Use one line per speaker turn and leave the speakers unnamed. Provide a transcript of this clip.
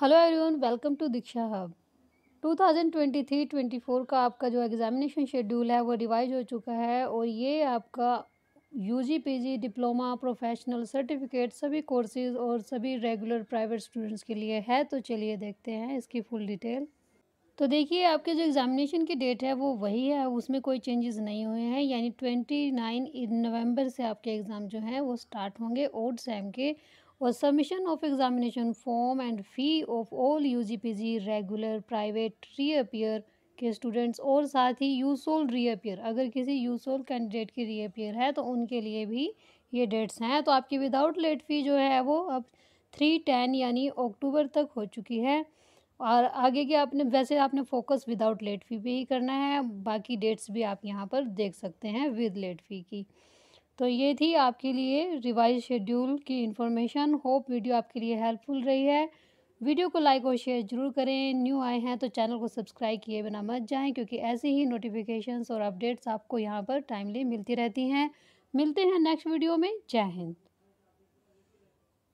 hello everyone welcome to Diksha hub 2023-24 का आपका जो एग्ज़ामिनेशन शेड्यूल है वो रिवाइज हो चुका है और ये आपका U PG diploma professional certificate सभी कोर्सेज और सभी रेगुलर प्राइवेट स्टूडेंट्स के लिए है तो चलिए देखते हैं इसकी फुल डिटेल तो देखिए आपके जो एग्ज़ामिनेशन की डेट है वो वही है उसमें कोई चेंजेस नहीं हुए हैं यानी ट्वेंटी नाइन नवम्बर से आपके एग्ज़ाम जो हैं वो स्टार्ट होंगे ओड सैम के और submission of examination form and fee of all you regular private re reappear के स्टूडेंट्स और साथ ही यूसोल रीअपियर अगर किसी यूसोल कैंडिडेट की री रीअपियर है तो उनके लिए भी ये डेट्स हैं तो आपकी विदाउट लेट फ़ी जो है वो अब थ्री टेन यानी अक्टूबर तक हो चुकी है और आगे के आपने वैसे आपने फोकस विदाउट लेट फ़ी पे ही करना है बाकी डेट्स भी आप यहाँ पर देख सकते हैं विद लेट फ़ी की तो ये थी आपके लिए रिवाइज शेड्यूल की इन्फॉर्मेशन होप वीडियो आपके लिए हेल्पफुल रही है वीडियो को लाइक और शेयर जरूर करें न्यू आए हैं तो चैनल को सब्सक्राइब किए बिना मत जाएं क्योंकि ऐसे ही नोटिफिकेशंस और अपडेट्स आपको यहाँ पर टाइमली मिलती रहती हैं मिलते हैं नेक्स्ट वीडियो में जय हिंद